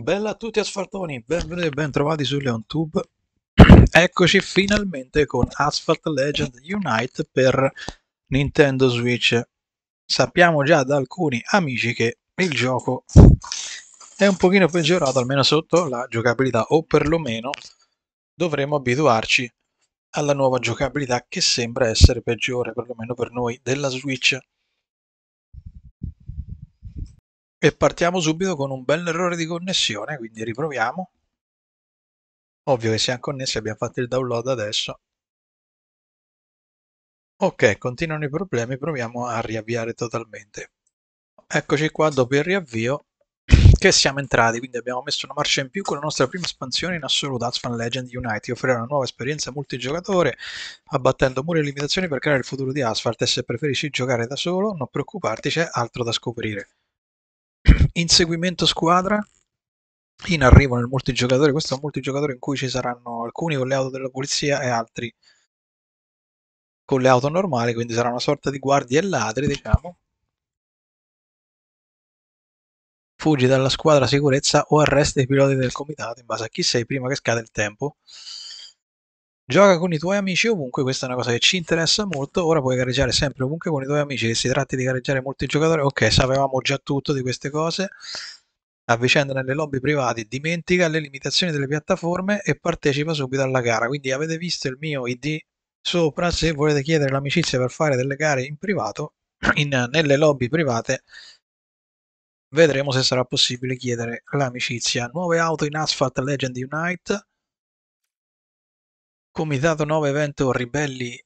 Bella a tutti asfaltoni, benvenuti e bentrovati su LeonTube. Eccoci finalmente con Asphalt Legend Unite per Nintendo Switch. Sappiamo già da alcuni amici che il gioco è un pochino peggiorato, almeno sotto la giocabilità, o perlomeno dovremo abituarci alla nuova giocabilità che sembra essere peggiore, perlomeno per noi, della Switch. E partiamo subito con un bel errore di connessione, quindi riproviamo. Ovvio che siamo connessi, abbiamo fatto il download adesso. Ok, continuano i problemi, proviamo a riavviare totalmente. Eccoci qua dopo il riavvio che siamo entrati, quindi abbiamo messo una marcia in più con la nostra prima espansione in assoluto, Aspen Legend Unite, offrirà una nuova esperienza multigiocatore, abbattendo muri e limitazioni per creare il futuro di Asphalt e se preferisci giocare da solo, non preoccuparti, c'è altro da scoprire. Inseguimento squadra. In arrivo nel multigiocatore, questo è un multigiocatore in cui ci saranno alcuni con le auto della polizia e altri con le auto normali, quindi sarà una sorta di guardie e ladri, diciamo. Fuggi dalla squadra sicurezza o arresta i piloti del comitato in base a chi sei prima che scada il tempo. Gioca con i tuoi amici ovunque, questa è una cosa che ci interessa molto. Ora puoi gareggiare sempre ovunque con i tuoi amici, che si tratti di gareggiare molti giocatori. Ok, sapevamo già tutto di queste cose. Avvicenda nelle lobby private, dimentica le limitazioni delle piattaforme e partecipa subito alla gara. Quindi avete visto il mio ID sopra. Se volete chiedere l'amicizia per fare delle gare in privato, in, nelle lobby private, vedremo se sarà possibile chiedere l'amicizia. Nuove auto in Asphalt Legend Unite Comitato 9 Evento Ribelli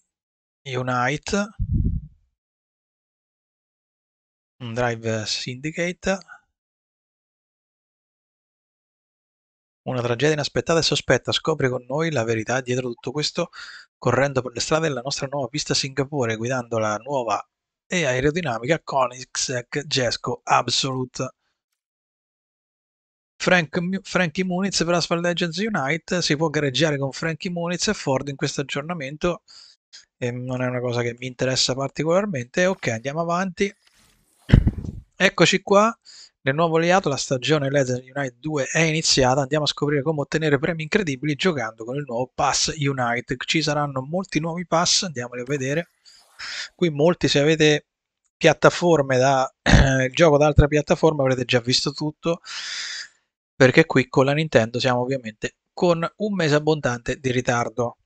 Unite, un drive syndicate, una tragedia inaspettata e sospetta, scopri con noi la verità dietro tutto questo, correndo per le strade della nostra nuova pista Singapore, guidando la nuova e aerodinamica Koenigsegg Jesco Absolute. Frank, Frankie Muniz per la Asphalt Legends Unite si può gareggiare con Frankie Muniz e Ford in questo aggiornamento e non è una cosa che mi interessa particolarmente ok andiamo avanti eccoci qua nel nuovo layout la stagione Legends Unite 2 è iniziata andiamo a scoprire come ottenere premi incredibili giocando con il nuovo Pass Unite ci saranno molti nuovi pass andiamoli a vedere qui molti se avete piattaforme da gioco da altra piattaforma avrete già visto tutto perché qui con la Nintendo siamo ovviamente con un mese abbondante di ritardo.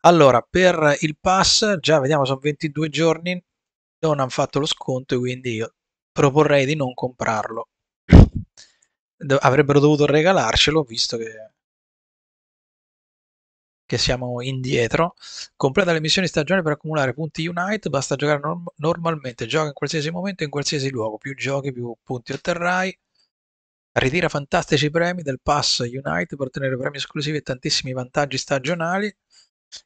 Allora, per il pass, già vediamo, sono 22 giorni, non hanno fatto lo sconto, quindi io proporrei di non comprarlo. Avrebbero dovuto regalarcelo, visto che, che siamo indietro. Completa le missioni stagione per accumulare punti Unite, basta giocare norm- normalmente, gioca in qualsiasi momento, in qualsiasi luogo, più giochi più punti otterrai Ritira fantastici premi del Pass Unite per ottenere premi esclusivi e tantissimi vantaggi stagionali.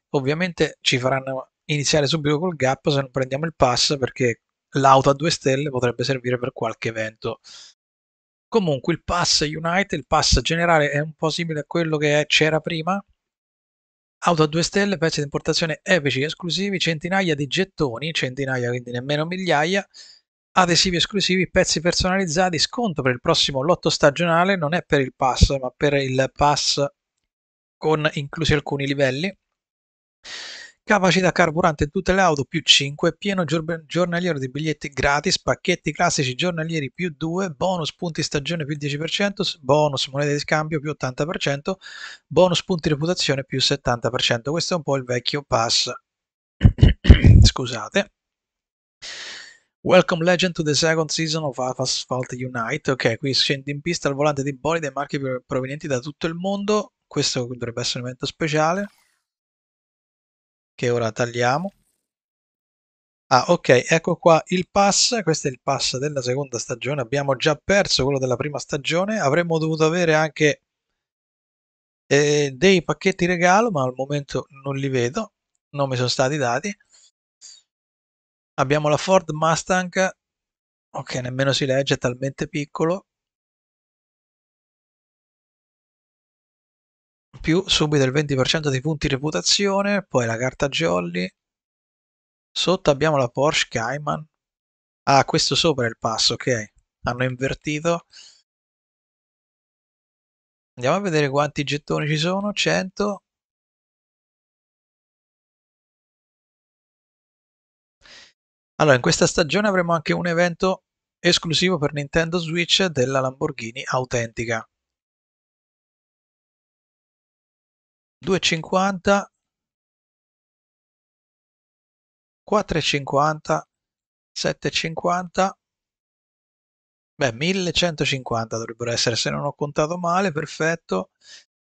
Ovviamente ci faranno iniziare subito col gap se non prendiamo il pass perché l'auto a due stelle potrebbe servire per qualche evento. Comunque il pass Unite, il pass generale è un po' simile a quello che c'era prima. Auto a due stelle, pezzi di importazione epici esclusivi, centinaia di gettoni, centinaia quindi nemmeno migliaia, adesivi esclusivi, pezzi personalizzati, sconto per il prossimo lotto stagionale, non è per il pass, ma per il pass con inclusi alcuni livelli. Capacità carburante in tutte le auto più 5, pieno giornaliero di biglietti gratis, pacchetti classici giornalieri più 2, bonus punti stagione più 10%, bonus monete di scambio più 80%, bonus punti reputazione più 70%. Questo è un po' il vecchio pass. Scusate. Welcome Legend to the second season of Asphalt Unite. Ok, qui scendi in pista al volante di bolide e marchi provenienti da tutto il mondo. Questo dovrebbe essere un evento speciale. Che ora tagliamo. Ah, ok, ecco qua il pass. Questo è il pass della seconda stagione. Abbiamo già perso quello della prima stagione. Avremmo dovuto avere anche eh, dei pacchetti regalo, ma al momento non li vedo. Non mi sono stati dati. Abbiamo la Ford Mustang, ok nemmeno si legge, è talmente piccolo. Più subito il 20% di punti reputazione, poi la carta Jolly. Sotto abbiamo la Porsche Cayman. Ah, questo sopra è il passo, ok. Hanno invertito. Andiamo a vedere quanti gettoni ci sono, 100. Allora, in questa stagione avremo anche un evento esclusivo per Nintendo Switch della Lamborghini autentica. 2,50 4,50 7,50 Beh, 1150 dovrebbero essere, se non ho contato male, perfetto.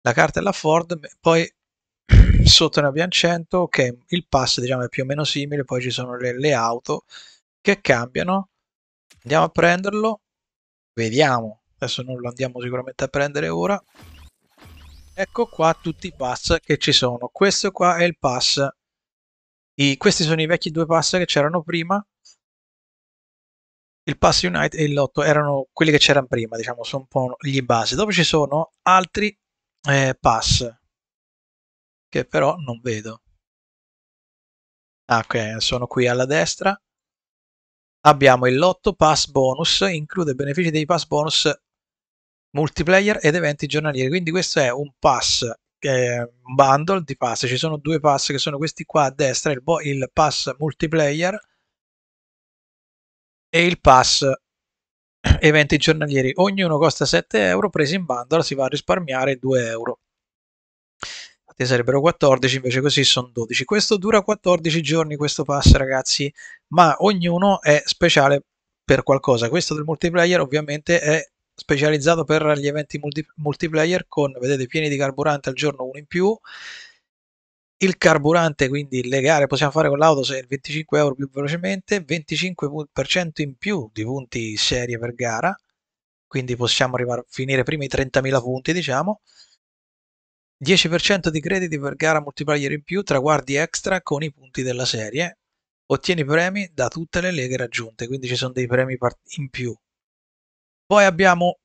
La cartella Ford, poi sotto ne abbiamo 100 che okay. il pass diciamo è più o meno simile poi ci sono le, le auto che cambiano andiamo a prenderlo vediamo adesso non lo andiamo sicuramente a prendere ora ecco qua tutti i pass che ci sono questo qua è il pass I, questi sono i vecchi due pass che c'erano prima il pass unite e il lotto erano quelli che c'erano prima diciamo sono un po' gli base dopo ci sono altri eh, pass che però non vedo. Ah, ok, sono qui alla destra. Abbiamo il lotto pass bonus, include benefici dei pass bonus multiplayer ed eventi giornalieri. Quindi questo è un pass, eh, un bundle di pass. Ci sono due pass che sono questi qua a destra, il, il pass multiplayer e il pass eventi giornalieri. Ognuno costa 7 euro, presi in bundle si va a risparmiare 2 euro ne sarebbero 14, invece così sono 12. Questo dura 14 giorni, questo pass ragazzi, ma ognuno è speciale per qualcosa. Questo del multiplayer ovviamente è specializzato per gli eventi multi multiplayer con, vedete, pieni di carburante al giorno uno in più. Il carburante, quindi le gare possiamo fare con l'auto se 25 euro più velocemente, 25% in più di punti serie per gara, quindi possiamo arrivare a finire prima i 30.000 punti, diciamo. 10% di crediti per gara multiplayer in più, traguardi extra con i punti della serie. Ottieni premi da tutte le leghe raggiunte, quindi ci sono dei premi in più. Poi abbiamo...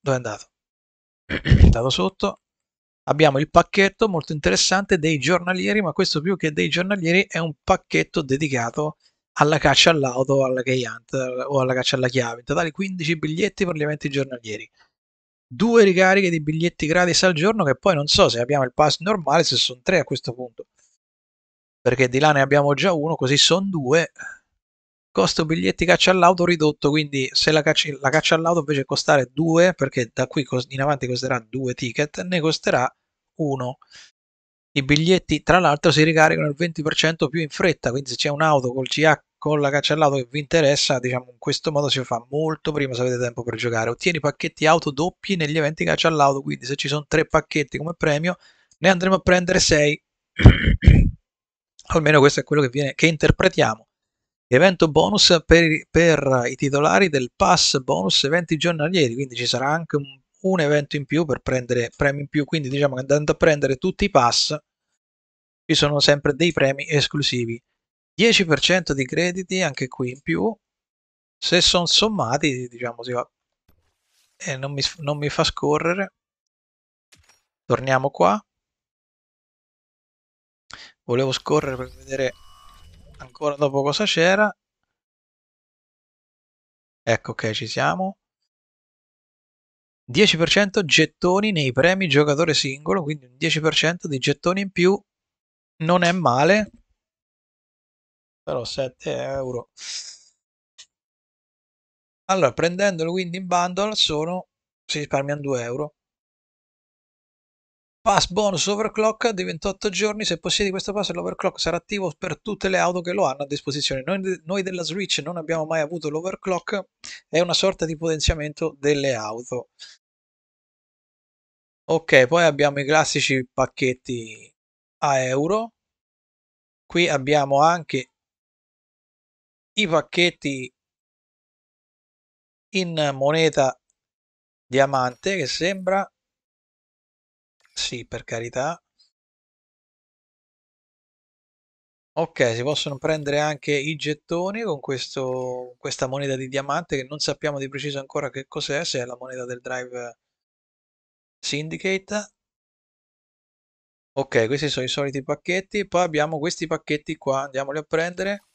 Dove è andato? è andato sotto. Abbiamo il pacchetto molto interessante dei giornalieri, ma questo più che dei giornalieri è un pacchetto dedicato alla caccia all'auto, alla key hunt eh, o alla caccia alla chiave. In totale 15 biglietti per gli eventi giornalieri due ricariche di biglietti gratis al giorno che poi non so se abbiamo il pass normale, se sono tre a questo punto. Perché di là ne abbiamo già uno, così sono due. Costo biglietti caccia all'auto ridotto, quindi se la caccia, la caccia all'auto invece costare due, perché da qui in avanti costerà due ticket, ne costerà uno. I biglietti tra l'altro si ricaricano il 20% più in fretta, quindi se c'è un'auto col CH con la cancellato che vi interessa, diciamo in questo modo si fa molto prima se avete tempo per giocare. Ottieni pacchetti auto doppi negli eventi cancellato, quindi se ci sono tre pacchetti come premio, ne andremo a prendere sei. Almeno questo è quello che, viene, che interpretiamo. Evento bonus per, per, i titolari del pass bonus eventi giornalieri, quindi ci sarà anche un, un evento in più per prendere premi in più, quindi diciamo che andando a prendere tutti i pass ci sono sempre dei premi esclusivi 10% di crediti anche qui in più se sono sommati diciamo si va e eh, non mi, non mi fa scorrere torniamo qua volevo scorrere per vedere ancora dopo cosa c'era ecco ok ci siamo 10% gettoni nei premi giocatore singolo quindi un 10% di gettoni in più non è male però 7 euro allora prendendolo quindi in bundle sono si risparmiano 2 euro pass bonus overclock di 28 giorni se possiedi questo pass l'overclock sarà attivo per tutte le auto che lo hanno a disposizione noi, noi della switch non abbiamo mai avuto l'overclock è una sorta di potenziamento delle auto ok poi abbiamo i classici pacchetti a euro qui abbiamo anche i pacchetti in moneta diamante che sembra sì per carità ok si possono prendere anche i gettoni con questo, questa moneta di diamante che non sappiamo di preciso ancora che cos'è se è la moneta del drive syndicate ok questi sono i soliti pacchetti poi abbiamo questi pacchetti qua andiamoli a prendere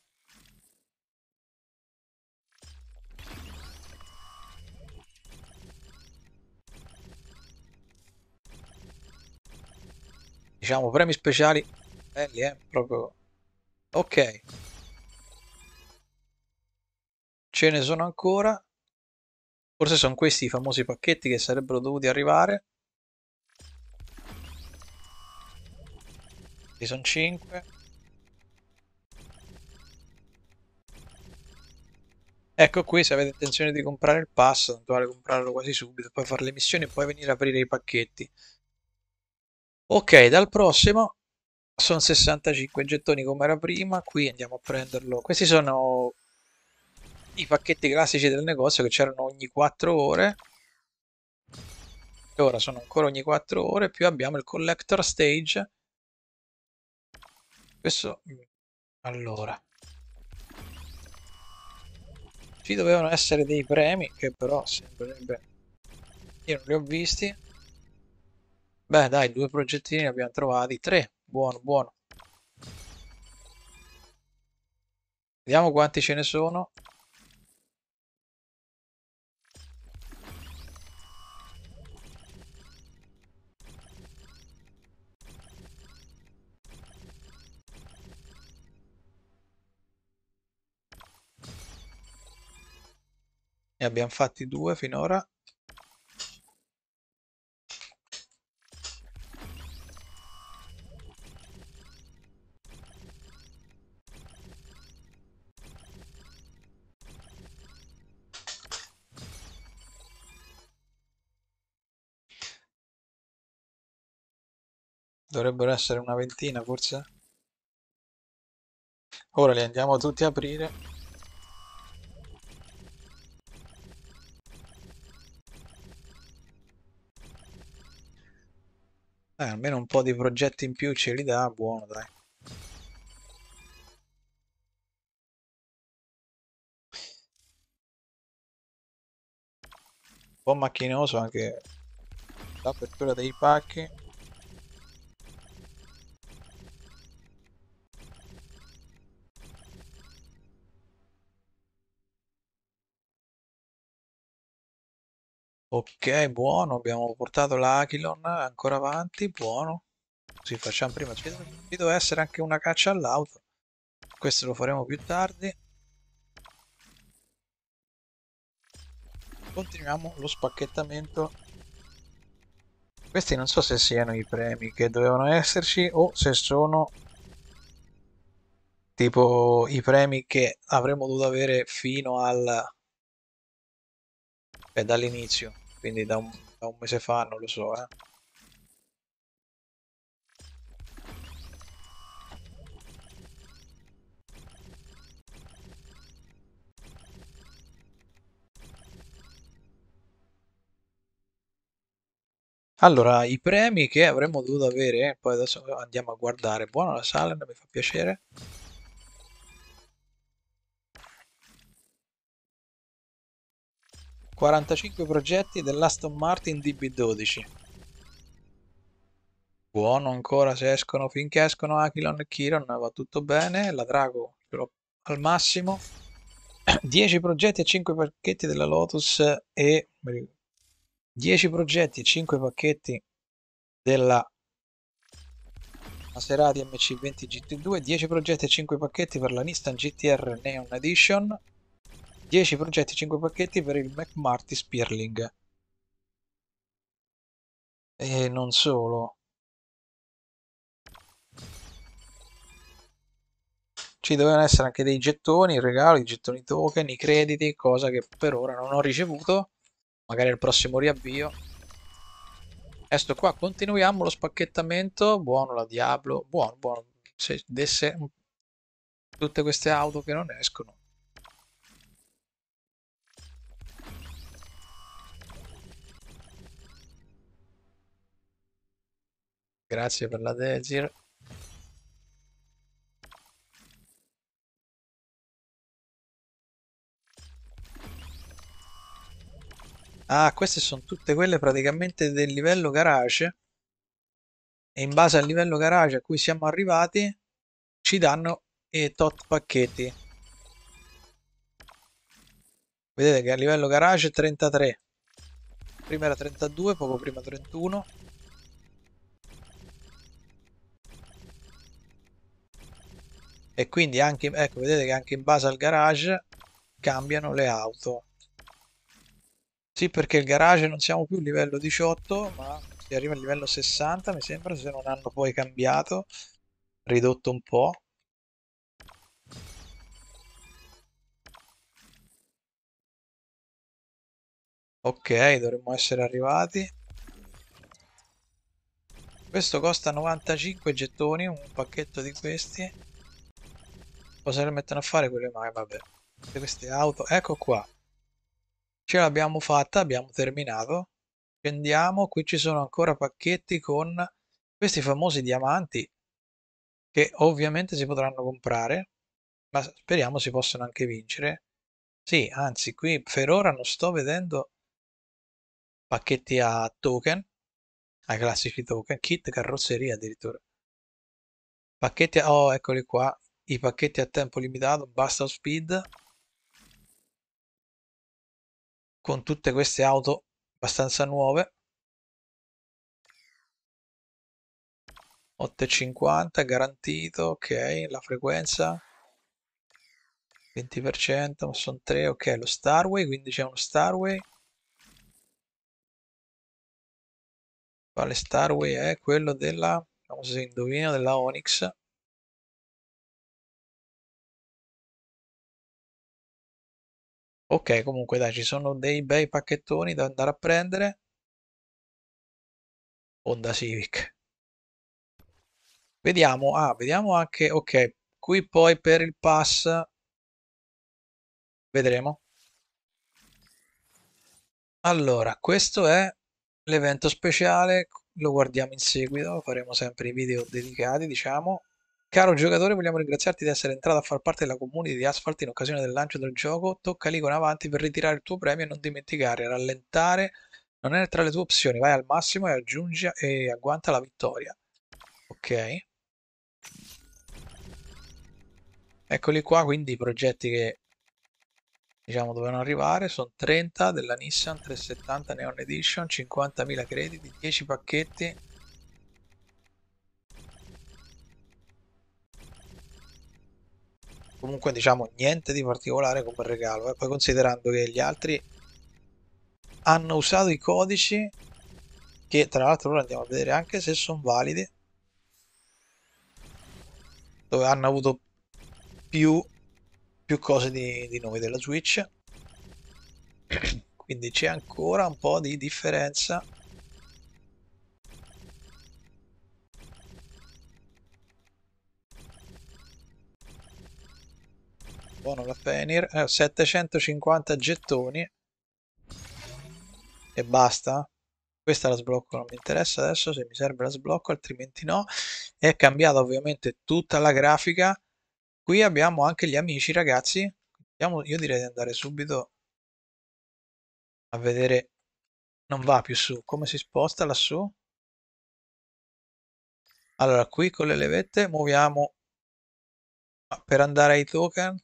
diciamo premi speciali belli eh proprio ok ce ne sono ancora forse sono questi i famosi pacchetti che sarebbero dovuti arrivare Ci sono 5 ecco qui se avete intenzione di comprare il pass dovete comprarlo quasi subito poi fare le missioni e poi venire a aprire i pacchetti ok dal prossimo sono 65 gettoni come era prima qui andiamo a prenderlo questi sono i pacchetti classici del negozio che c'erano ogni 4 ore e ora sono ancora ogni 4 ore più abbiamo il collector stage questo mm, allora ci dovevano essere dei premi che però sembrerebbe io non li ho visti Beh, dai, due progettini abbiamo trovati. Tre. Buono, buono. Vediamo quanti ce ne sono. Ne abbiamo fatti due finora. Dovrebbero essere una ventina forse. Ora li andiamo tutti a aprire. Eh, almeno un po' di progetti in più ce li dà, buono dai. Un po' macchinoso anche l'apertura dei pacchi. Ok, buono, abbiamo portato l'Aquilon ancora avanti, buono. Così facciamo prima, ci deve essere anche una caccia all'auto. Questo lo faremo più tardi. Continuiamo lo spacchettamento. Questi non so se siano i premi che dovevano esserci o se sono tipo i premi che avremmo dovuto avere fino al... Beh, dall'inizio quindi da un, da un mese fa non lo so eh. Allora, i premi che avremmo dovuto avere, eh, poi adesso andiamo a guardare. Buona la Salen, mi fa piacere. 45 progetti dell'Aston Martin DB12. Buono ancora se escono, finché escono Aquilon e Kiron va tutto bene, la Drago ce l'ho al massimo. 10 progetti e 5 pacchetti della Lotus e 10 progetti e 5 pacchetti della Maserati MC20 GT2, 10 progetti e 5 pacchetti per la Nissan GTR Neon Edition, 10 progetti, 5 pacchetti per il McMarty Spearling. E non solo. Ci dovevano essere anche dei gettoni, il regalo, i gettoni token, i crediti, cosa che per ora non ho ricevuto. Magari al prossimo riavvio. Questo qua, continuiamo lo spacchettamento. Buono la Diablo, buono, buono. Se desse tutte queste auto che non escono. Grazie per la Dezir. Ah, queste sono tutte quelle praticamente del livello garage. E in base al livello garage a cui siamo arrivati, ci danno i tot pacchetti. Vedete che a livello garage 33. Prima era 32, poco prima 31. e quindi anche, ecco vedete che anche in base al garage cambiano le auto sì perché il garage non siamo più livello 18 ma si arriva al livello 60 mi sembra se non hanno poi cambiato ridotto un po' ok dovremmo essere arrivati questo costa 95 gettoni un pacchetto di questi cosa le mettono a fare quelle mai? Vabbè, Tutte queste auto, ecco qua. Ce l'abbiamo fatta, abbiamo terminato. Scendiamo, qui ci sono ancora pacchetti con questi famosi diamanti che ovviamente si potranno comprare, ma speriamo si possano anche vincere. Sì, anzi, qui per ora non sto vedendo pacchetti a token, ai classici token, kit, carrozzeria addirittura. Pacchetti a... oh, eccoli qua, i pacchetti a tempo limitato, basta speed. Con tutte queste auto abbastanza nuove. 8,50 garantito, ok, la frequenza 20%, ma sono 3, ok, lo Starway, quindi c'è uno Starway. Quale Starway è eh, quello della, non so se indovino, della Onyx. Ok, comunque dai, ci sono dei bei pacchettoni da andare a prendere. Honda Civic. Vediamo, ah, vediamo anche, ok, qui poi per il pass vedremo. Allora, questo è l'evento speciale, lo guardiamo in seguito, faremo sempre i video dedicati, diciamo. Caro giocatore, vogliamo ringraziarti di essere entrato a far parte della community di Asphalt in occasione del lancio del gioco. Tocca lì con avanti per ritirare il tuo premio e non dimenticare, rallentare non è tra le tue opzioni. Vai al massimo e aggiungi e agguanta la vittoria. Ok. Eccoli qua, quindi i progetti che diciamo dovevano arrivare sono 30 della Nissan 370 Neon Edition, 50.000 crediti, 10 pacchetti comunque diciamo niente di particolare come regalo eh? poi considerando che gli altri hanno usato i codici che tra l'altro ora andiamo a vedere anche se sono validi dove hanno avuto più, più cose di, di noi della switch quindi c'è ancora un po' di differenza buono la Fenir, eh, 750 gettoni e basta. Questa la sblocco, non mi interessa adesso, se mi serve la sblocco, altrimenti no. È cambiata ovviamente tutta la grafica. Qui abbiamo anche gli amici ragazzi. io direi di andare subito a vedere, non va più su, come si sposta lassù? Allora, qui con le levette muoviamo ah, per andare ai token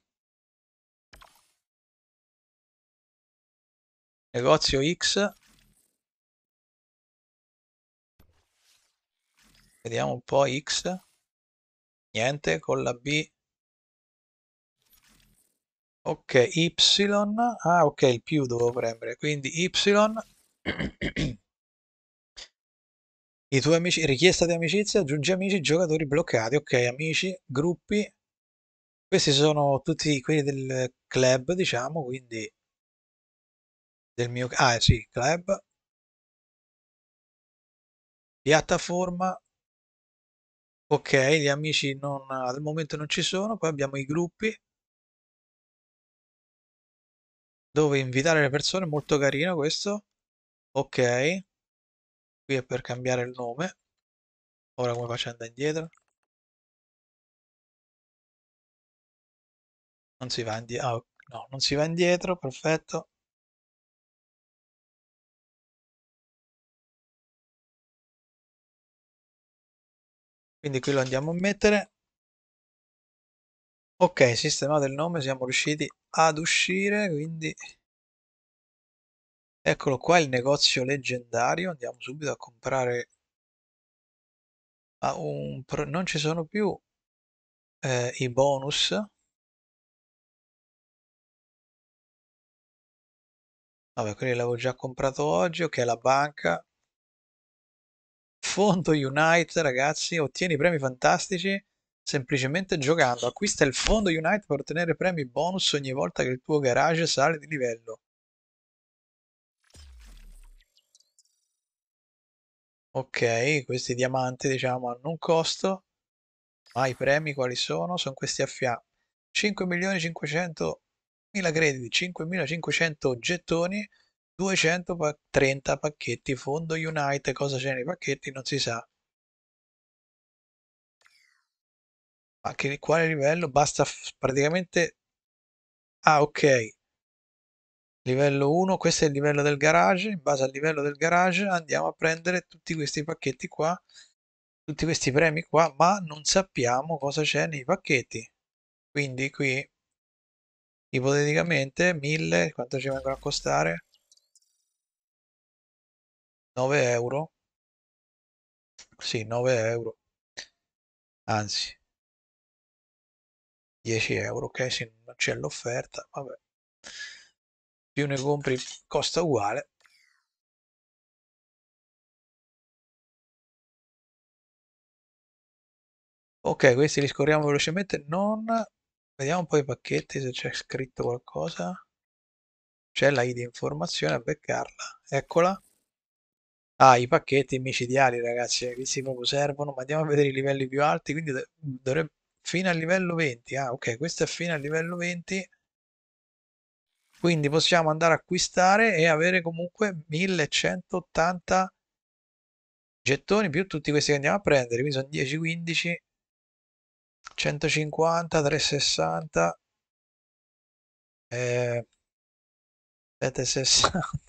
negozio X vediamo un po' X niente con la B ok Y ah ok il più devo premere quindi Y i tuoi amici richiesta di amicizia aggiungi amici giocatori bloccati ok amici gruppi questi sono tutti quelli del club diciamo quindi del mio ah sì, club piattaforma ok gli amici non, al momento non ci sono poi abbiamo i gruppi dove invitare le persone molto carino questo ok qui è per cambiare il nome ora come faccio ad andare indietro non si va indietro ah, no non si va indietro perfetto quindi qui lo andiamo a mettere ok sistemato il nome siamo riusciti ad uscire quindi eccolo qua il negozio leggendario andiamo subito a comprare ah, un pro... non ci sono più eh, i bonus vabbè quelli l'avevo già comprato oggi ok la banca fondo Unite, ragazzi, ottieni premi fantastici semplicemente giocando. Acquista il fondo Unite per ottenere premi bonus ogni volta che il tuo garage sale di livello. Ok, questi diamanti diciamo hanno un costo. Ma i premi quali sono? Sono questi a fianco. 5.500.000 crediti, 5.500 gettoni 230 pacchetti fondo Unite, cosa c'è nei pacchetti non si sa. Ma che quale livello? Basta praticamente... Ah ok. Livello 1, questo è il livello del garage, in base al livello del garage andiamo a prendere tutti questi pacchetti qua, tutti questi premi qua, ma non sappiamo cosa c'è nei pacchetti. Quindi qui, ipoteticamente, 1000, quanto ci vengono a costare? 9 euro sì 9 euro anzi 10 euro ok sì, non c'è l'offerta vabbè più ne compri costa uguale ok questi li scorriamo velocemente non vediamo un po' i pacchetti se c'è scritto qualcosa c'è la id informazione a beccarla eccola Ah, i pacchetti micidiali, ragazzi, questi eh, proprio servono, ma andiamo a vedere i livelli più alti, quindi dovrebbe... fino al livello 20, ah ok, questo è fino al livello 20, quindi possiamo andare a acquistare e avere comunque 1180 gettoni più tutti questi che andiamo a prendere, quindi sono 10, 15, 150, 360, eh, 760.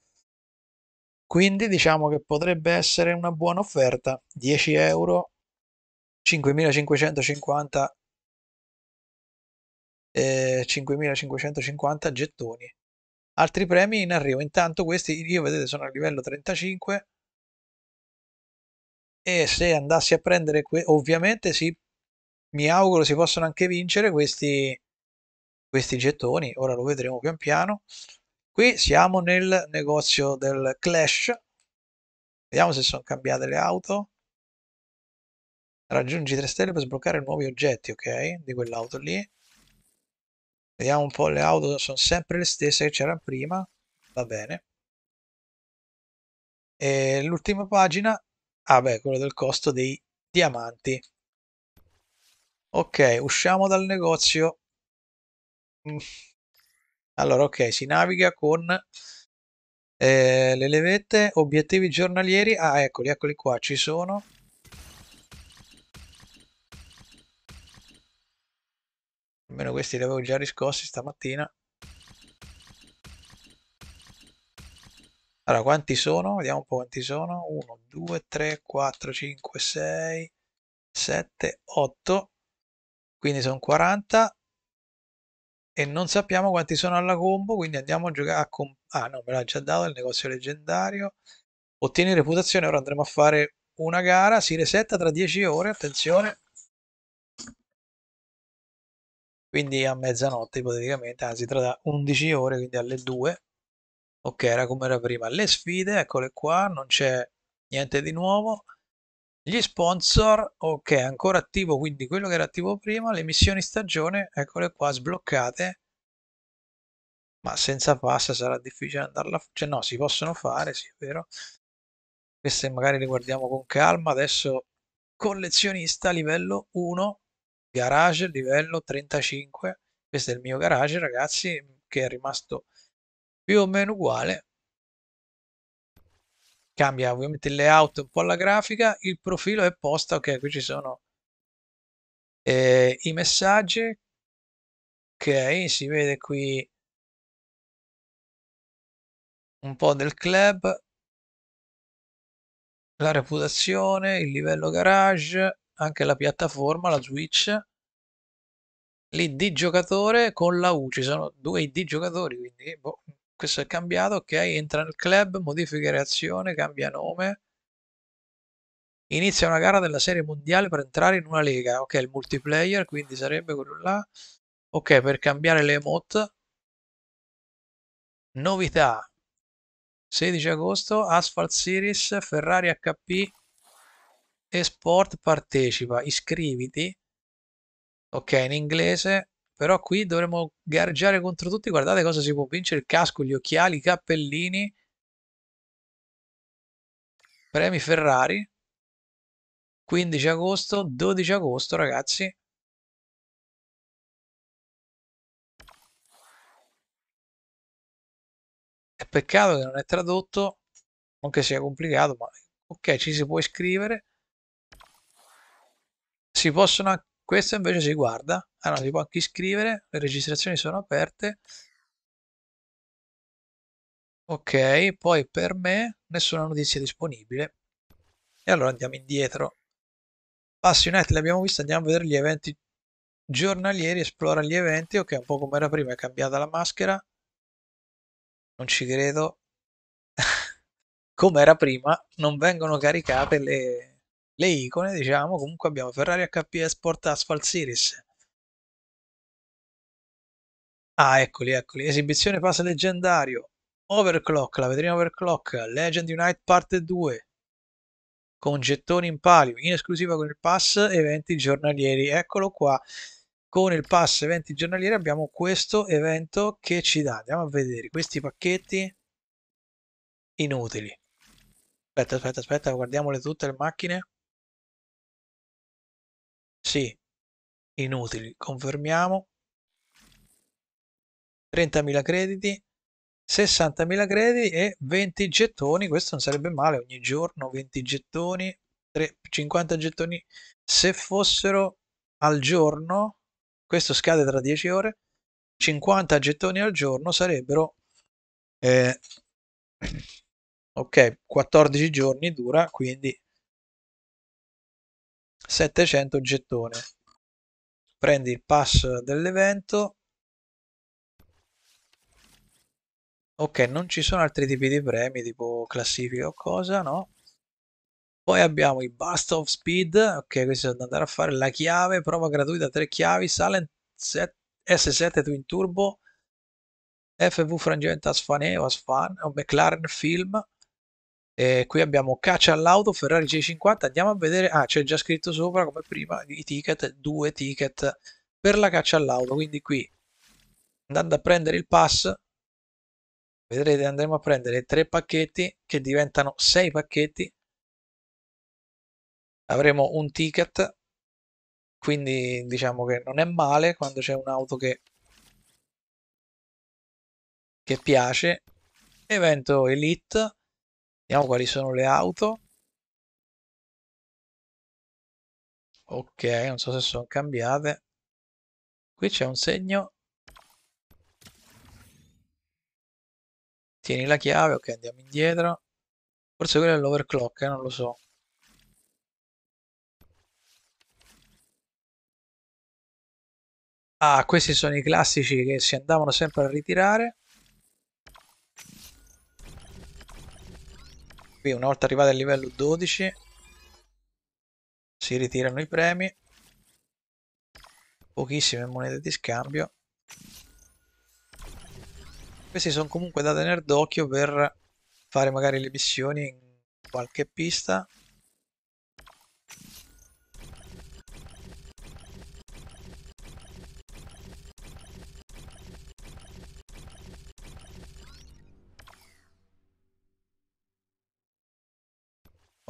Quindi diciamo che potrebbe essere una buona offerta, 10 euro, 5.550, eh, 5.550 gettoni. Altri premi in arrivo, intanto questi io vedete sono a livello 35 e se andassi a prendere, ovviamente sì, mi auguro si possano anche vincere questi, questi gettoni, ora lo vedremo pian piano. Qui siamo nel negozio del Clash. Vediamo se sono cambiate le auto. Raggiungi 3 stelle per sbloccare nuovi oggetti, ok? Di quell'auto lì. Vediamo un po' le auto, sono sempre le stesse che c'erano prima. Va bene. E l'ultima pagina, ah beh, quello del costo dei diamanti. Ok, usciamo dal negozio. Mm. Allora, ok, si naviga con eh, le levette, obiettivi giornalieri. Ah, eccoli, eccoli qua, ci sono. Almeno questi li avevo già riscossi stamattina. Allora, quanti sono? Vediamo un po' quanti sono. 1, 2, 3, 4, 5, 6, 7, 8. Quindi sono 40 e non sappiamo quanti sono alla combo, quindi andiamo a giocare a Ah no, me l'ha già dato il negozio leggendario. Ottieni reputazione, ora andremo a fare una gara, si resetta tra 10 ore, attenzione. Quindi a mezzanotte ipoteticamente, anzi tra 11 ore, quindi alle 2. Ok, era come era prima. Le sfide, eccole qua, non c'è niente di nuovo. Gli sponsor, ok, ancora attivo, quindi quello che era attivo prima, le missioni stagione, eccole qua sbloccate. Ma senza pass sarà difficile andarla, a... cioè no, si possono fare, sì, è vero. Queste magari le guardiamo con calma, adesso collezionista livello 1, garage livello 35. Questo è il mio garage, ragazzi, che è rimasto più o meno uguale cambia ovviamente il layout un po' alla grafica, il profilo è posta, ok, qui ci sono eh, i messaggi, ok, si vede qui un po' del club, la reputazione, il livello garage, anche la piattaforma, la Switch, l'ID giocatore con la U, ci sono due ID giocatori, quindi boh, questo è cambiato, ok, entra nel club, modifica reazione, cambia nome. Inizia una gara della serie mondiale per entrare in una lega, ok, il multiplayer, quindi sarebbe quello là. Ok, per cambiare le emote. Novità. 16 agosto, Asphalt Series, Ferrari HP e Sport partecipa, iscriviti. Ok, in inglese, però qui dovremmo gareggiare contro tutti. Guardate cosa si può vincere, il casco, gli occhiali, i cappellini, premi Ferrari, 15 agosto, 12 agosto ragazzi. È peccato che non è tradotto, non che sia complicato, ma ok, ci si può iscrivere. Si possono anche questo invece si guarda, allora ah, si può anche iscrivere, le registrazioni sono aperte. Ok, poi per me nessuna notizia disponibile. E allora andiamo indietro. Pass United l'abbiamo visto, andiamo a vedere gli eventi giornalieri, esplora gli eventi. Ok, un po' come era prima, è cambiata la maschera. Non ci credo. come era prima, non vengono caricate le, le icone, diciamo, comunque abbiamo Ferrari HP Sport Asphalt Series. Ah, eccoli, eccoli. Esibizione pass leggendario. Overclock, la vetrina Overclock, Legend Unite Parte 2. Con gettoni in palio, in esclusiva con il pass eventi giornalieri. Eccolo qua. Con il pass eventi giornalieri abbiamo questo evento che ci dà. Andiamo a vedere questi pacchetti inutili. Aspetta, aspetta, aspetta, guardiamole tutte le macchine. Sì, inutili, confermiamo. 30.000 crediti, 60.000 crediti e 20 gettoni, questo non sarebbe male, ogni giorno 20 gettoni, 3, 50 gettoni, se fossero al giorno, questo scade tra 10 ore, 50 gettoni al giorno sarebbero eh, ok 14 giorni dura quindi 700 gettone. prendi il pass dell'evento ok non ci sono altri tipi di premi tipo classifica o cosa no poi abbiamo i Bust of Speed ok questo è da andare a fare la chiave prova gratuita 3 chiavi Silent S7 Twin Turbo FV Frangenta Asfaneo Asfan o McLaren Film e qui abbiamo caccia all'auto Ferrari J50, andiamo a vedere, ah c'è già scritto sopra come prima i ticket, due ticket per la caccia all'auto, quindi qui andando a prendere il pass vedrete andremo a prendere tre pacchetti che diventano sei pacchetti, avremo un ticket, quindi diciamo che non è male quando c'è un'auto che, che piace, evento elite Vediamo quali sono le auto. Ok, non so se sono cambiate. Qui c'è un segno. Tieni la chiave, ok, andiamo indietro. Forse quello è l'overclock, eh, non lo so. Ah, questi sono i classici che si andavano sempre a ritirare. Qui una volta arrivati al livello 12 si ritirano i premi. Pochissime monete di scambio. Questi sono comunque da tenere d'occhio per fare magari le missioni in qualche pista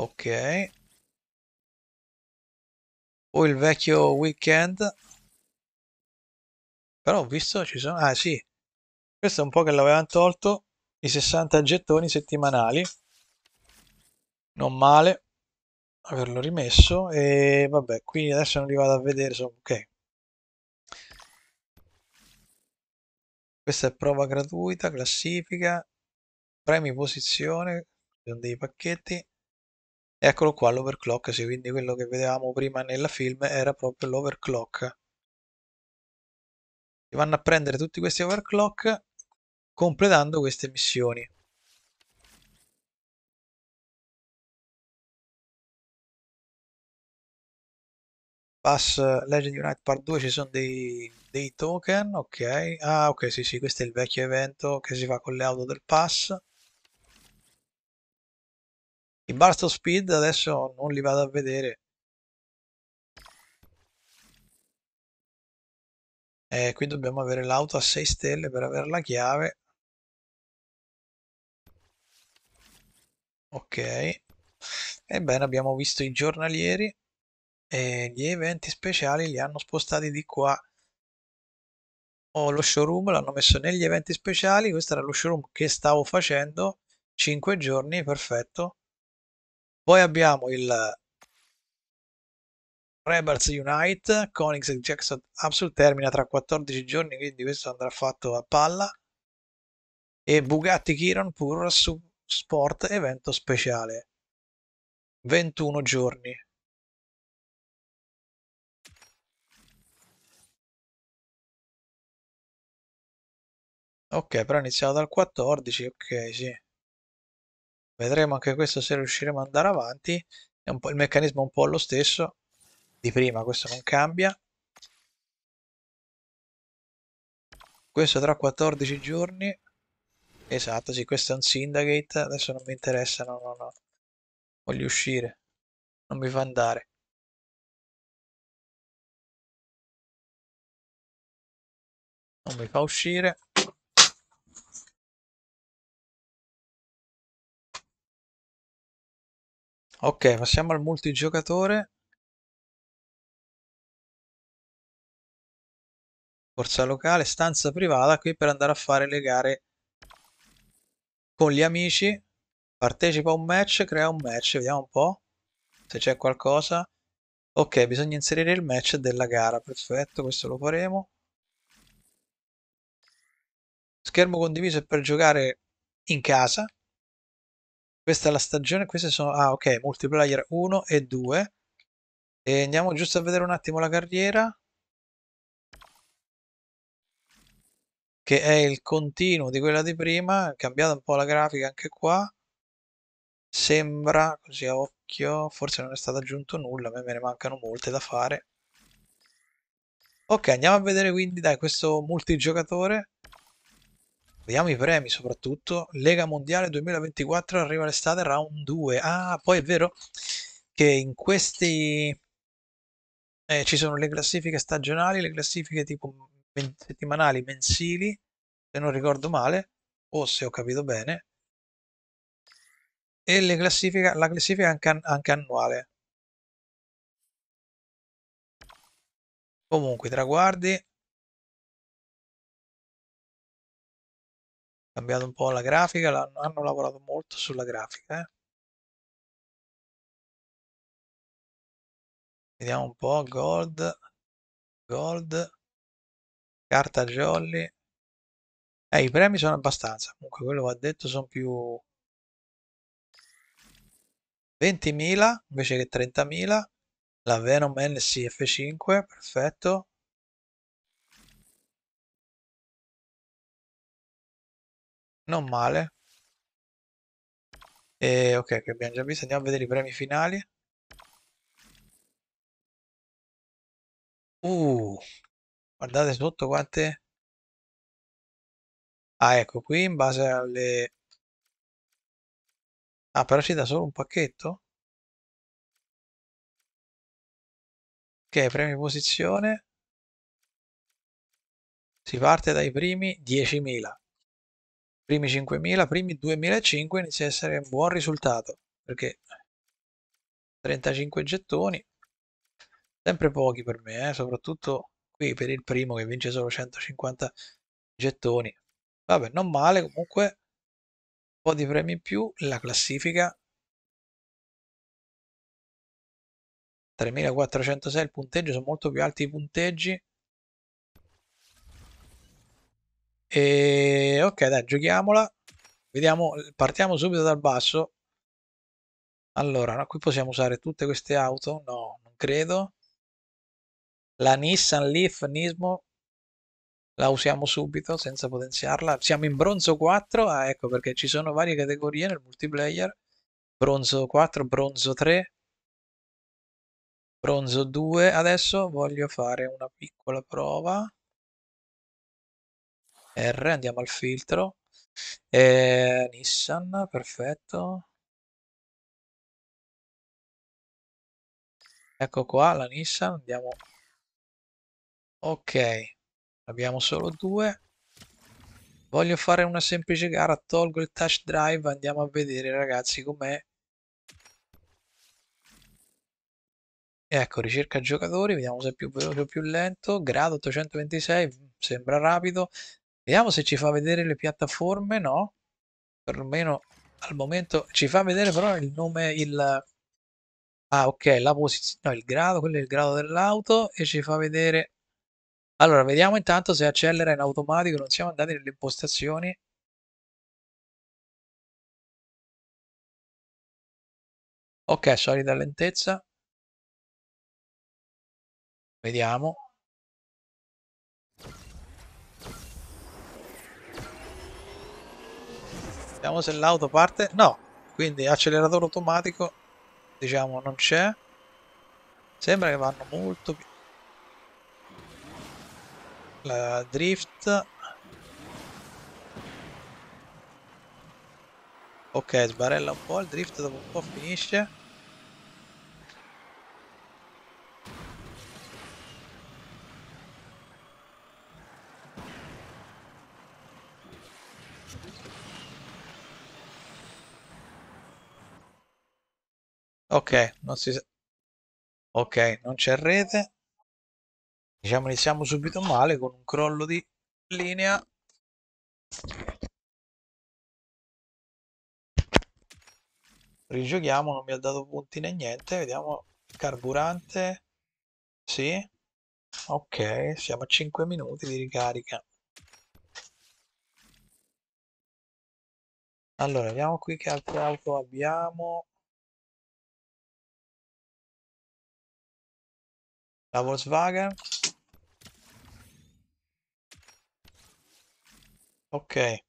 ok poi il vecchio weekend però ho visto ci sono ah sì questo è un po' che l'avevano tolto i 60 gettoni settimanali non male averlo rimesso e vabbè quindi adesso non li vado a vedere so, ok questa è prova gratuita classifica premi posizione sono dei pacchetti Eccolo qua l'overclock, sì, quindi quello che vedevamo prima nella film era proprio l'overclock. Si vanno a prendere tutti questi overclock completando queste missioni. Pass Legend Unite Part 2 ci sono dei, dei token, ok. Ah ok sì sì, questo è il vecchio evento che si fa con le auto del pass. I Burst of Speed adesso non li vado a vedere. Eh, qui dobbiamo avere l'auto a 6 stelle per avere la chiave. Ok. Ebbene, abbiamo visto i giornalieri e gli eventi speciali li hanno spostati di qua. Ho lo showroom, l'hanno messo negli eventi speciali, questo era lo showroom che stavo facendo, 5 giorni, perfetto. Poi abbiamo il Rebels Unite, Konings e Jackson Absol termina tra 14 giorni, quindi questo andrà fatto a palla. E Bugatti Chiron Pur su Sport evento speciale. 21 giorni. Ok, però iniziamo dal 14, ok, sì. Vedremo anche questo se riusciremo ad andare avanti. il meccanismo è un po' lo stesso di prima, questo non cambia. Questo tra 14 giorni. Esatto, sì, questo è un syndicate. Adesso non mi interessa, no, no, no. Voglio uscire. Non mi fa andare. Non mi fa uscire. Ok, passiamo al multigiocatore. Forza locale, stanza privata, qui per andare a fare le gare con gli amici. Partecipa a un match, crea un match, vediamo un po' se c'è qualcosa. Ok, bisogna inserire il match della gara, perfetto, questo lo faremo. Schermo condiviso è per giocare in casa, questa è la stagione, queste sono... Ah, ok, multiplayer 1 e 2. E andiamo giusto a vedere un attimo la carriera. Che è il continuo di quella di prima. Cambiata un po' la grafica anche qua. Sembra, così a occhio, forse non è stato aggiunto nulla, a me, me ne mancano molte da fare. Ok, andiamo a vedere quindi, dai, questo multigiocatore. Vediamo i premi soprattutto. Lega Mondiale 2024 arriva l'estate, round 2. Ah, poi è vero che in questi eh, ci sono le classifiche stagionali, le classifiche tipo men settimanali, mensili, se non ricordo male, o se ho capito bene, e classifica, la classifica anche, an anche annuale. Comunque, traguardi cambiato un po' la grafica, la, hanno lavorato molto sulla grafica. Eh. Vediamo un po', gold, gold, carta jolly. Eh, I premi sono abbastanza, comunque quello va detto sono più... 20.000 invece che 30.000. La Venom NCF5, perfetto. non male. E ok, che abbiamo già visto, andiamo a vedere i premi finali. Uh, guardate sotto quante... Ah, ecco, qui in base alle... Ah, però ci dà solo un pacchetto? Ok, premi posizione. Si parte dai primi 10.000 primi 5.000, primi 2.500 inizia a essere un buon risultato, perché 35 gettoni, sempre pochi per me, eh? soprattutto qui per il primo che vince solo 150 gettoni. Vabbè, non male comunque, un po' di premi in più, la classifica 3406 il punteggio, sono molto più alti i punteggi E ok, dai, giochiamola. Vediamo, partiamo subito dal basso. Allora, no, qui possiamo usare tutte queste auto? No, non credo. La Nissan Leaf Nismo la usiamo subito senza potenziarla. Siamo in bronzo 4, ah, ecco perché ci sono varie categorie nel multiplayer. Bronzo 4, bronzo 3, bronzo 2. Adesso voglio fare una piccola prova. R, andiamo al filtro, eh, Nissan, perfetto. Ecco qua la Nissan, andiamo. Ok, abbiamo solo due. Voglio fare una semplice gara, tolgo il touch drive, andiamo a vedere ragazzi com'è. Ecco, ricerca giocatori, vediamo se è più veloce o più lento. Grado 826, mm, sembra rapido. Vediamo se ci fa vedere le piattaforme, no? Perlomeno al momento ci fa vedere però il nome, il... Ah ok, la posizione, no, il grado, quello è il grado dell'auto e ci fa vedere... Allora, vediamo intanto se accelera in automatico, non siamo andati nelle impostazioni. Ok, solida lentezza. Vediamo. Vediamo se l'auto parte. No, quindi acceleratore automatico diciamo non c'è. Sembra che vanno molto più. La drift. Ok, sbarella un po', il drift dopo un po' finisce. Ok, non si sa... Ok, non c'è rete. Diciamo che siamo subito male con un crollo di linea. Rigiochiamo, non mi ha dato punti né niente. Vediamo carburante. Sì. Ok, siamo a 5 minuti di ricarica. Allora, vediamo qui che altre auto abbiamo. la Volkswagen ok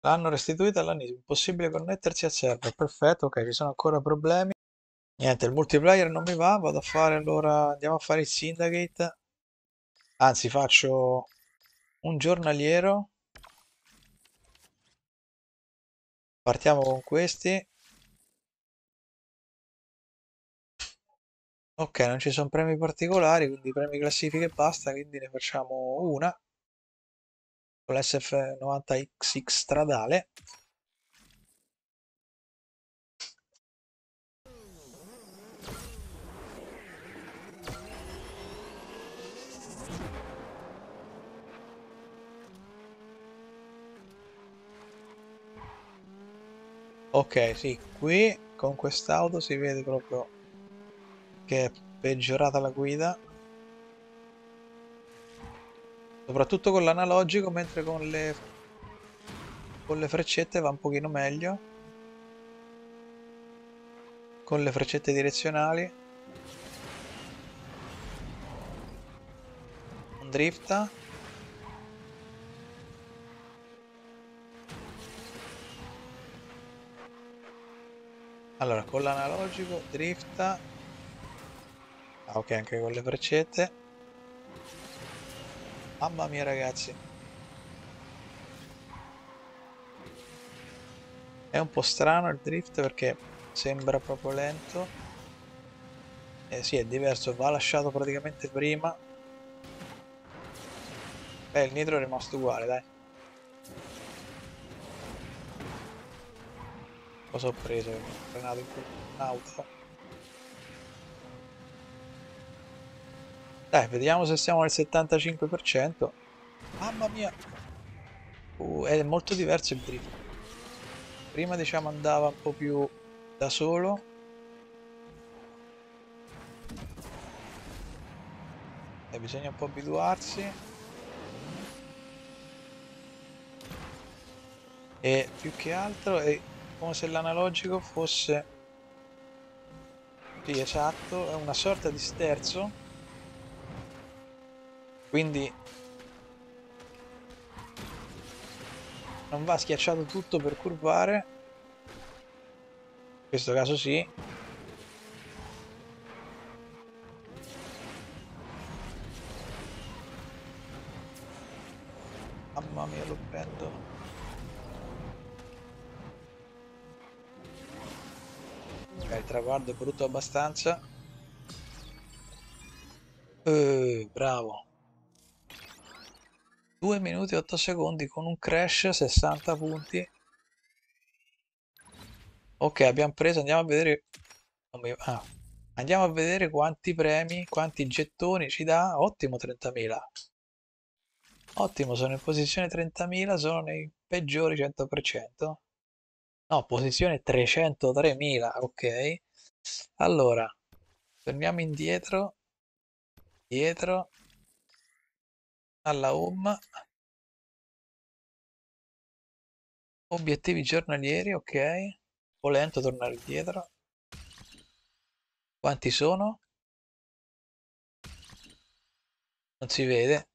l'hanno restituita all'anismo impossibile connettersi al server certo. perfetto ok ci sono ancora problemi niente il multiplayer non mi va vado a fare allora andiamo a fare il syndicate anzi faccio un giornaliero partiamo con questi Ok, non ci sono premi particolari, quindi premi classifiche e basta, quindi ne facciamo una con l'SF90XX stradale. Ok, sì, qui con quest'auto si vede proprio che è peggiorata la guida soprattutto con l'analogico mentre con le con le freccette va un pochino meglio con le freccette direzionali non drifta allora con l'analogico drifta Ah, ok, anche con le freccette. Mamma mia, ragazzi. È un po' strano il drift perché sembra proprio lento. Eh sì, è diverso, va lasciato praticamente prima. Eh, il nitro è rimasto uguale, dai. Cosa ho preso? Ho frenato in un'auto. Dai, vediamo se siamo al 75%. Mamma mia! Uh, è molto diverso il drift. Prima diciamo andava un po' più da solo. E bisogna un po' abituarsi. E più che altro è come se l'analogico fosse... Sì, esatto, è una sorta di sterzo quindi non va schiacciato tutto per curvare. In questo caso sì. Mamma mia, lo prendo. Ok, il traguardo è brutto abbastanza. Eh, bravo. 2 minuti e 8 secondi con un crash 60 punti ok abbiamo preso andiamo a vedere ah. andiamo a vedere quanti premi quanti gettoni ci dà ottimo 30.000 ottimo sono in posizione 30.000 sono nei peggiori 100% no posizione 303.000 ok allora torniamo indietro dietro alla home obiettivi giornalieri ok volendo tornare indietro quanti sono non si vede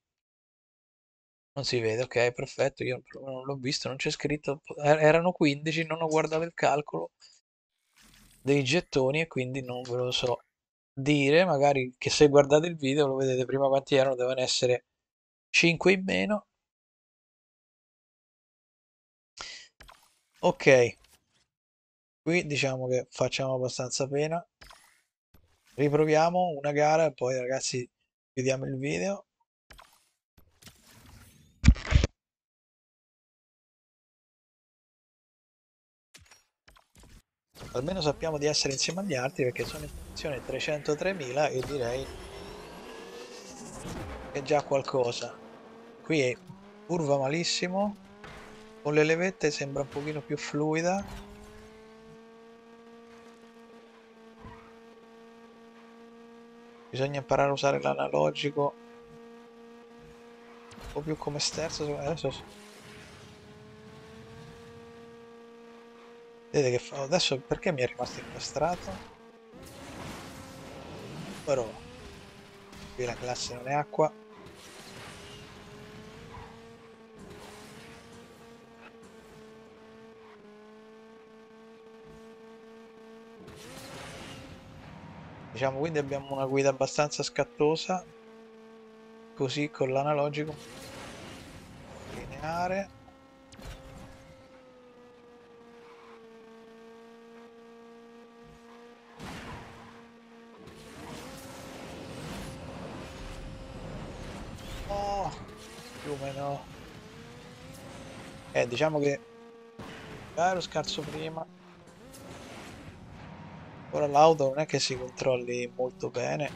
non si vede ok perfetto io non l'ho visto non c'è scritto er-, erano 15 non ho guardato il calcolo dei gettoni e quindi non ve lo so dire magari che se guardate il video lo vedete prima quanti erano devono essere 5 in meno. Ok. Qui diciamo che facciamo abbastanza pena. Riproviamo una gara e poi ragazzi chiudiamo il video. Almeno sappiamo di essere insieme agli altri perché sono in posizione 303.000 e direi che è già qualcosa qui è curva malissimo con le levette sembra un pochino più fluida bisogna imparare a usare l'analogico un po' più come sterzo adesso vedete che fa adesso perché mi è rimasto incastrato però qui la classe non è acqua diciamo quindi abbiamo una guida abbastanza scattosa così con l'analogico lineare oh, più o meno eh diciamo che lo scarso prima Ora l'auto non è che si controlli molto bene.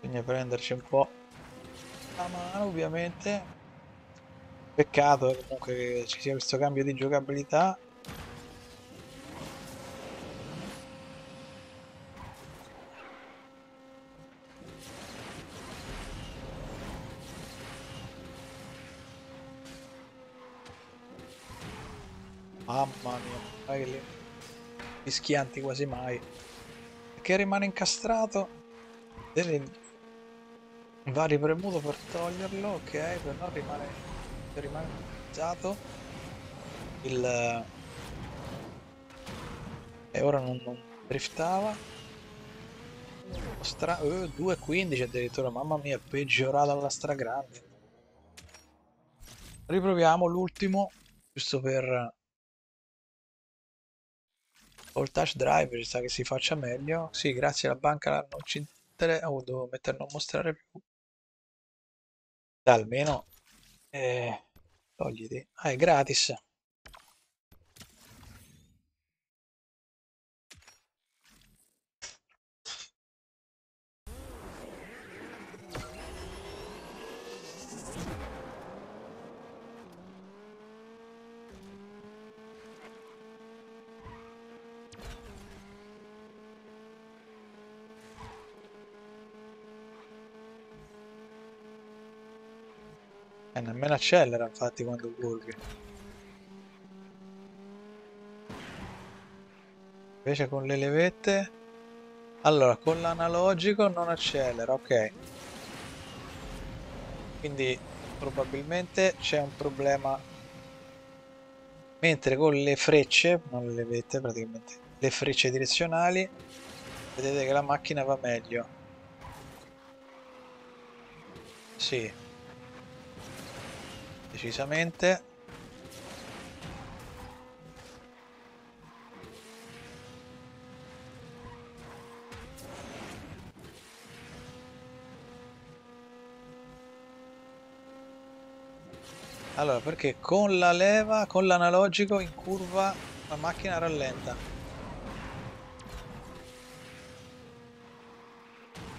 Bisogna prenderci un po' la mano ovviamente. Peccato eh, comunque che ci sia questo cambio di giocabilità schianti quasi mai. Che rimane incastrato. Devi... Va ripremuto per toglierlo, ok, per non rimanere... rimane utilizzato. Il... Eh, e ora non, non driftava. Stra... Uh, eh, 2.15 addirittura, mamma mia, peggiorata la stragrande. Riproviamo l'ultimo, giusto per All Touch Drive ci che si faccia meglio. Sì, grazie alla banca non ci interessa. Oh, devo metterlo a mostrare più. da, Almeno eh, togliti. Ah, è gratis. E eh, nemmeno accelera infatti quando curvi. Invece con le levette... Allora, con l'analogico non accelera, ok. Quindi probabilmente c'è un problema. Mentre con le frecce, non le levette praticamente, le frecce direzionali, vedete che la macchina va meglio. Sì, decisamente allora perché con la leva con l'analogico in curva la macchina rallenta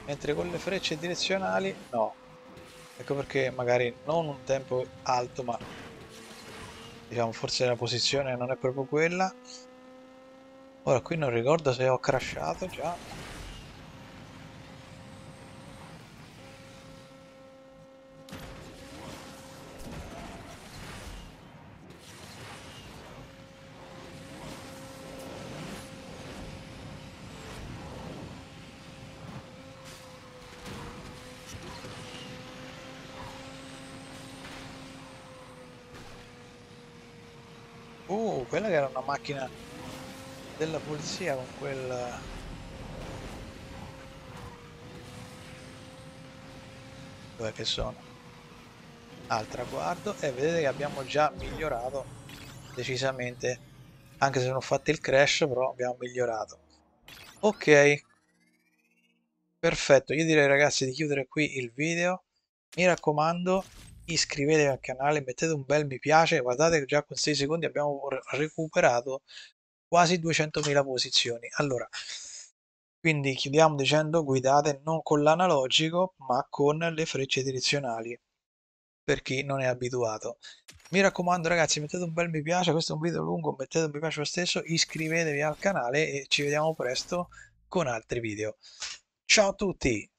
mentre con le frecce direzionali no Ecco perché magari non un tempo alto, ma diciamo forse la posizione non è proprio quella. Ora qui non ricordo se ho crashato già. impressione che era una macchina della polizia con quel... dove che sono? Al traguardo e vedete che abbiamo già migliorato decisamente. Anche se non ho fatto il crash, però abbiamo migliorato. Ok. Perfetto, io direi ragazzi di chiudere qui il video. Mi raccomando, iscrivetevi al canale, mettete un bel mi piace, guardate che già con 6 secondi abbiamo recuperato quasi 200.000 posizioni. Allora, quindi chiudiamo dicendo guidate non con l'analogico ma con le frecce direzionali per chi non è abituato. Mi raccomando ragazzi mettete un bel mi piace, questo è un video lungo, mettete un mi piace lo stesso, iscrivetevi al canale e ci vediamo presto con altri video. Ciao a tutti!